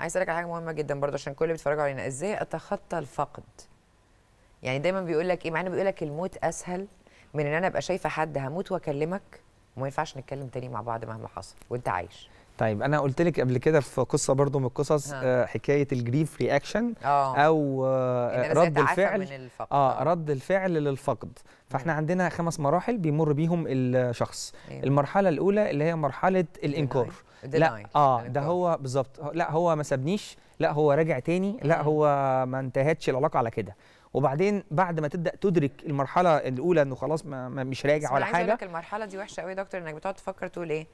عايز اسالك على حاجه مهمه جدا برضه عشان كل اللي بيتفرجوا علينا ازاي اتخطى الفقد يعني دايما بيقول لك ايه مع بيقول لك الموت اسهل من ان انا ابقى شايفه حد هموت واكلمك وما ينفعش نتكلم تاني مع بعض مهما حصل وانت عايش طيب انا قلت لك قبل كده في قصه برضو من القصص آه حكايه الجريف رياكشن آه. او آه رد الفعل آه،, اه رد الفعل للفقد فاحنا عندنا خمس مراحل بيمر بيهم الشخص إيه. المرحله الاولى اللي هي مرحله الانكار لا اه ده هو بالظبط لا هو ما سابنيش لا هو راجع تاني لا هو ما انتهتش العلاقه على كده وبعدين بعد ما تبدا تدرك المرحله الاولى انه خلاص ما مش راجع ولا حاجه عايز المرحله دي وحشه قوي يا دكتور انك بتقعد تفكر تقول ايه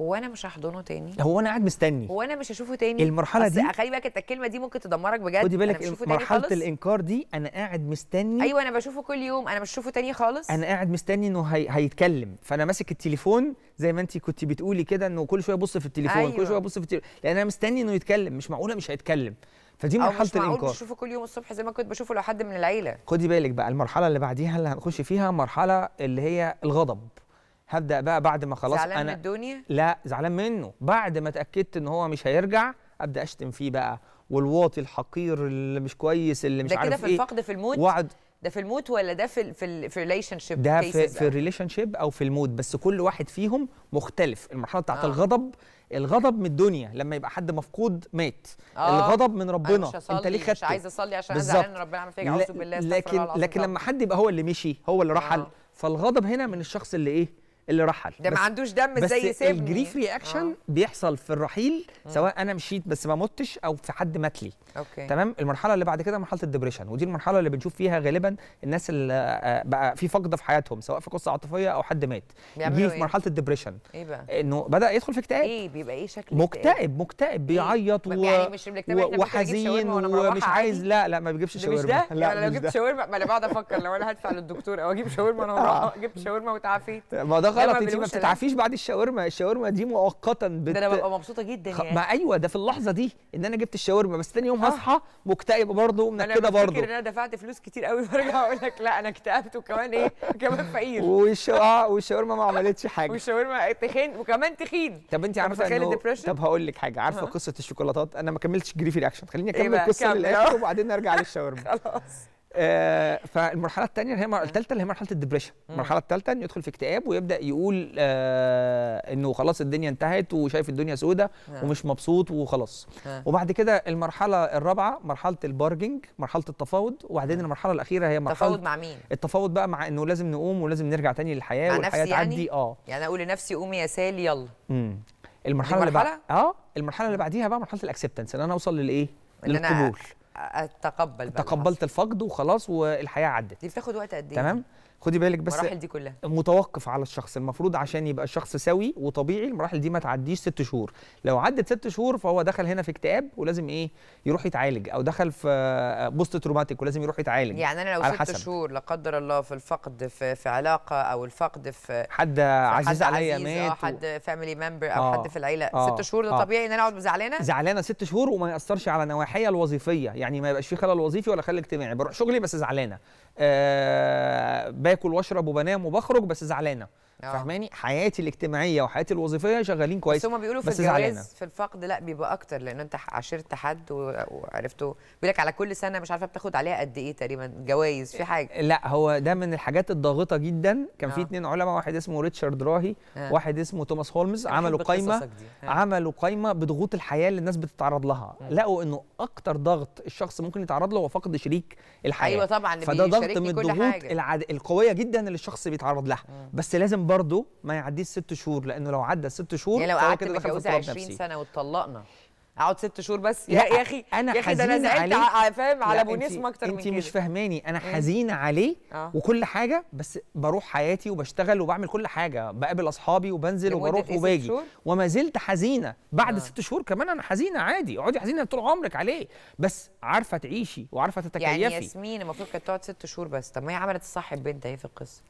هو انا مش هحضنه تاني هو انا قاعد مستني هو انا مش هشوفه تاني المرحله دي خلي بالك انت الكلمه دي ممكن تدمرك بجد خدي بالك مرحله الانكار دي انا قاعد مستني ايوه انا بشوفه كل يوم انا مش هشوفه تاني خالص انا قاعد مستني انه هي... هيتكلم فانا ماسك التليفون زي ما انت كنت بتقولي كده انه كل شويه ابص في التليفون أيوة. كل شويه ابص في التليفون لان يعني انا مستني انه يتكلم مش معقوله مش هيتكلم فدي مرحله مش الانكار مش بشوفه كل يوم الصبح زي ما كنت بشوفه لو حد من العيله خدي بالك بقى المرحله اللي بعديها اللي هنخش فيها مرحله اللي هي الغضب هبدا بقى بعد ما خلاص زعلان انا من الدنيا لا زعلان منه بعد ما اتاكدت ان هو مش هيرجع ابدا اشتم فيه بقى والواطي الحقير اللي مش كويس اللي مش عارف ايه ده كده في إيه، الفقد في الموت وعد ده في الموت ولا ده في في في الريليشن شيب ده في في الريليشن شيب او في الموت بس كل واحد فيهم مختلف المرحله بتاعت آه. الغضب الغضب من الدنيا لما يبقى حد مفقود مات آه. الغضب من ربنا أنا مش انت ليه خدت مش عايز اصلي عشان انا زعلان ربنا عمل فيا اعوذ بالله لكن لكن لما حد يبقى هو اللي مشي هو اللي رحل آه. فالغضب هنا من الشخص اللي ايه اللي رحل ده ما عندوش دم زي سيبني الجريف رياكشن آه. بيحصل في الرحيل سواء انا مشيت بس ما متش او في حد مات لي أوكي. تمام المرحله اللي بعد كده مرحله الدبريشن ودي المرحله اللي بنشوف فيها غالبا الناس اللي آه، بقى في فقده في حياتهم سواء في قصه عاطفيه او حد مات دي في إيه؟ مرحله الدبريشن ايه بقى انه بدا يدخل في اكتئاب ايه بيبقى ايه شكل مكتئب مكتئب إيه؟ بيعيط إيه؟ و... يعني مش و... وحزين ومش عايز لا لا ما بيجيبش شاورما ده لا يعني لو جبت شاورما ما انا بقعد افكر لو انا هدفع للدكتور او اجيب شاورما انا جبت شاورما وتعافيت غلط انت ما بتتعافيش بعد الشاورما الشاورما دي مؤقتا بت... ده انا ببقى مبسوطه جدا يعني ما ايوه ده في اللحظه دي ان انا جبت الشاورما بس تاني يوم آه. هصحى مكتئبه برضه ومنكده برضه انا فاكر ان انا دفعت فلوس كتير قوي وارجع اقول لك لا انا اكتئبت وكمان ايه كمان فقير والشاورما آه، والشاورما ما عملتش حاجه والشاورما تخين وكمان تخين طب انت عارفه انه طب هقول لك حاجه عارفه قصه الشوكولاتات انا ما كملتش جريفي رياكشن خليني إيه اكمل القصه للاخر وبعدين ارجع للشاورما خلاص آه، فالمرحله الثانيه هي المرحله الثالثه اللي هي مرحله الدبريشن المرحله الثالثه انه يدخل في اكتئاب ويبدا يقول آه، انه خلاص الدنيا انتهت وشايف الدنيا سودة ومش مبسوط وخلاص وبعد كده المرحله الرابعه مرحله البارجنج مرحله التفاوض وبعدين المرحله الاخيره هي مرحله التفاوض مع مين التفاوض بقى مع انه لازم نقوم ولازم نرجع تاني للحياه مع والحياه نفسي تعدي يعني؟ اه يعني اقول لنفسي قومي يا سالي يلا امم المرحله اللي بعد اه المرحله اللي بعديها بقى مرحله الاكسبتنس ان انا اوصل للايه للقبول اتقبل بقى تقبلت الفقد وخلاص والحياه عدت دي بتاخد وقت قد ايه تمام خدي بالك بس المراحل دي كلها متوقف على الشخص المفروض عشان يبقى الشخص سوي وطبيعي المراحل دي ما تعديش ست شهور لو عدت ست شهور فهو دخل هنا في اكتئاب ولازم ايه يروح يتعالج او دخل في بوست تروماتيك ولازم يروح يتعالج يعني انا لو ست حسب. شهور لا قدر الله في الفقد في, في علاقه او الفقد في حد في عزيز عليا مات او حد فاميلي ممبر او آه حد في العيله آه ست شهور ده آه طبيعي ان انا اقعد زعلانه زعلانه ست شهور وما ياثرش على نواحيها الوظيفيه يعني ما يبقاش في خلل وظيفي ولا خلل اجتماعي بروح شغلي بس زعلانه آه باكل واشرب وبنام وبخرج بس زعلانه آه. فاهماني حياتي الاجتماعيه وحياتي الوظيفيه شغالين كويس بس هم بيقولوا في الجواز في الفقد لا بيبقى اكتر لان انت عاشرت حد وعرفته بيقول لك على كل سنه مش عارفه بتاخد عليها قد ايه تقريبا جوائز في حاجه لا هو ده من الحاجات الضاغطه جدا كان في اثنين آه. علماء واحد اسمه ريتشارد راهي آه. واحد اسمه توماس هولمز عملوا قائمه آه. عملوا قائمه بضغوط الحياه اللي الناس بتتعرض لها لقوا انه اكتر ضغط الشخص ممكن يتعرض له هو فقد شريك الحياه ايوه طبعا فده ضغط من الضغوط العد... القويه جدا اللي الشخص بيتعرض لها بس لازم برضه ما يعديش ست شهور لانه لو عدى ست شهور يعني لو قعدت متجوزه 20 سنه واتطلقنا اقعد ست شهور بس يا يا اخي انا يا اخي ده انا زعلت فاهم على ابو نسم اكتر من كده انت مش فاهماني انا حزينه عليه آه. وكل حاجه بس بروح حياتي وبشتغل وبعمل كل حاجه بقابل اصحابي وبنزل وبروح إيه، وباجي وما زلت حزينه بعد آه. ست شهور كمان انا حزينه عادي اقعدي حزينه طول عمرك عليه بس عارفه تعيشي وعارفه يعني تتكيفي يعني ياسمين المفروض كانت تقعد ست شهور بس طب ما هي عملت الصح ببنتها اهي في القصه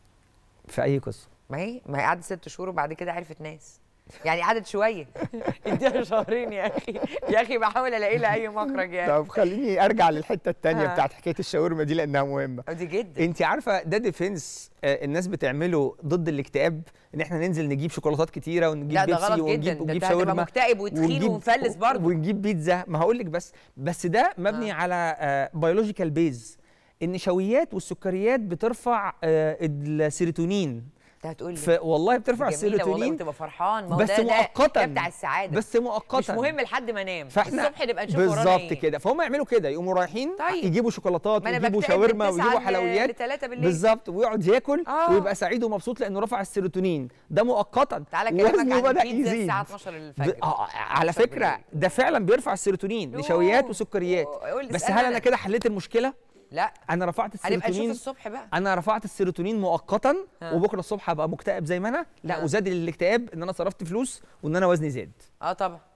في اي قصه ما هي ما هي قعدت ست شهور وبعد كده عرفت ناس يعني قعدت شويه اديها شهرين يا اخي يا اخي بحاول الاقي لها اي مخرج يعني طب خليني ارجع للحته الثانيه آه. بتاعت حكايه الشاورما دي لانها مهمه دي جدا انت عارفه ده ديفنس آه، الناس بتعمله ضد الاكتئاب ان احنا ننزل نجيب شوكولاتات كتيره ونجيب لا ده غلط ونجيب جدا ونجيب, ده شاورما مكتئب وتخين ومفلس برضه ونجيب بيتزا ما هقول لك بس بس ده مبني آه. على بيولوجيكال بيز النشويات والسكريات بترفع آه، السيروتونين انت هتقول لي والله بترفع السيروتونين بتبقى فرحان ما بس ده مؤقتا بتاع السعاده بس مؤقتا مش مهم لحد ما انام فاحنا الصبح نبقى نشوف بالظبط إيه؟ كده فهم يعملوا كده يقوموا رايحين طيب. يجيبوا شوكولاتات ويجيبوا شاورما ويجيبوا حلويات بالظبط ويقعد ياكل آه. ويبقى سعيد ومبسوط لانه رفع السيروتونين ده مؤقتا تعالى كلامك عن البيتزا الساعه 12 الفجر آه، آه، آه، على فكره ده فعلا بيرفع السيروتونين نشويات وسكريات بس هل انا كده حليت المشكله لا انا رفعت السيروتونين هنبقى نشوف الصبح بقى انا رفعت السيروتونين مؤقتا وبكره الصبح هبقى مكتئب زي ما انا لا وزاد الاكتئاب ان انا صرفت فلوس وان انا وزني زاد اه طبعا